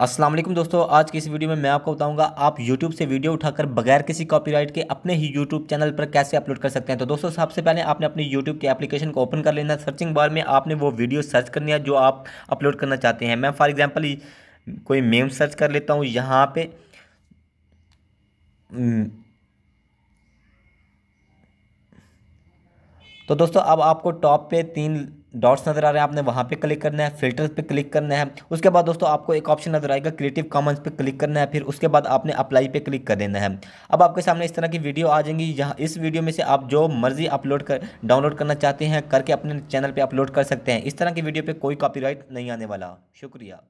अस्सलाम वालेकुम दोस्तों आज की इस वीडियो में मैं आपको बताऊंगा आप YouTube से वीडियो उठाकर बगैर किसी कॉपीराइट के अपने ही YouTube चैनल पर कैसे अपलोड कर सकते हैं तो दोस्तों सबसे पहले आपने अपने YouTube के एप्लीकेशन को ओपन कर लेना सर्चिंग बार में आपने वो वीडियो सर्च करनी है जो आप अपलोड करना चाहते हैं मैं फॉर एग्ज़ाम्पल कोई मेम सर्च कर लेता हूँ यहाँ पर हम्म, तो दोस्तों अब आपको टॉप पे तीन डॉट्स नज़र आ रहे हैं आपने वहाँ पे क्लिक करना है फिल्टर्स पे क्लिक करना है उसके बाद दोस्तों आपको एक ऑप्शन नज़र आएगा क्रिएटिव कॉमन्स पे क्लिक करना है फिर उसके बाद आपने अप्लाई पे क्लिक कर देना है अब आपके सामने इस तरह की वीडियो आ जाएंगी यहाँ इस वीडियो में से आप जो मर्ज़ी अपलोड कर डाउनलोड करना चाहते हैं करके अपने चैनल पर अपलोड कर सकते हैं इस तरह की वीडियो पर कोई कॉपी नहीं आने वाला शुक्रिया